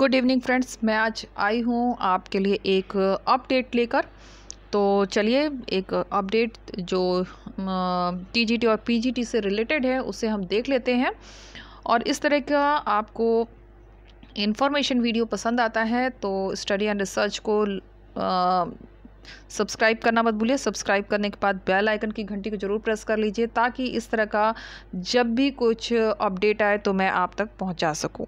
good evening friends मैं आज आई हूँ आपके लिए एक अपडेट लेकर तो चलिए एक अपडेट जो टीजीटी और पीजीटी से रिलेटेड है उसे हम देख लेते हैं और इस तरह का आपको इन्फॉर्मेशन वीडियो पसंद आता है तो स्टडी एंड रिसर्च को सब्सक्राइब करना मत भूलिए सब्सक्राइब करने के बाद बेल आइकन की घंटी को जरूर प्रेस कर लीजिए ताकि इस तरह का जब भी कुछ अपडेट आए तो मैं आप तक पहुंचा सकूं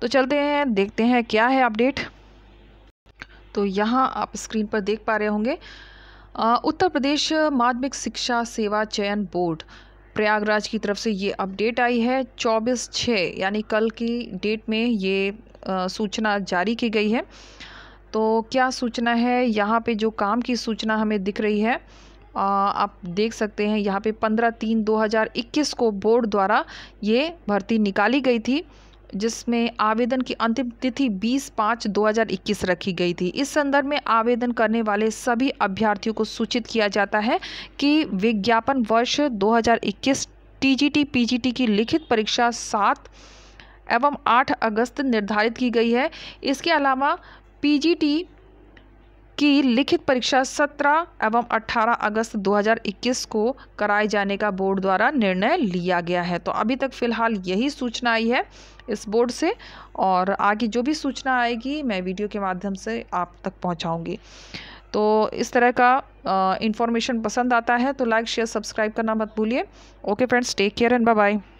तो चलते हैं देखते हैं क्या है अपडेट तो यहाँ आप स्क्रीन पर देख पा रहे होंगे उत्तर प्रदेश माध्यमिक शिक्षा सेवा चयन बोर्ड प्रयागराज की तरफ से ये अपडेट आई है चौबीस छः यानी कल की डेट में ये आ, सूचना जारी की गई है तो क्या सूचना है यहाँ पे जो काम की सूचना हमें दिख रही है आ, आप देख सकते हैं यहाँ पे 15 तीन 2021 को बोर्ड द्वारा ये भर्ती निकाली गई थी जिसमें आवेदन की अंतिम तिथि 20 पाँच 2021 रखी गई थी इस संदर्भ में आवेदन करने वाले सभी अभ्यर्थियों को सूचित किया जाता है कि विज्ञापन वर्ष 2021 टीजीटी पीजीटी की लिखित परीक्षा सात एवं 8 अगस्त निर्धारित की गई है इसके अलावा पीजीटी की लिखित परीक्षा 17 एवं 18 अगस्त 2021 को कराए जाने का बोर्ड द्वारा निर्णय लिया गया है तो अभी तक फ़िलहाल यही सूचना आई है इस बोर्ड से और आगे जो भी सूचना आएगी मैं वीडियो के माध्यम से आप तक पहुंचाऊंगी तो इस तरह का इन्फॉर्मेशन पसंद आता है तो लाइक शेयर सब्सक्राइब करना मत भूलिए okay friends take care and bye bye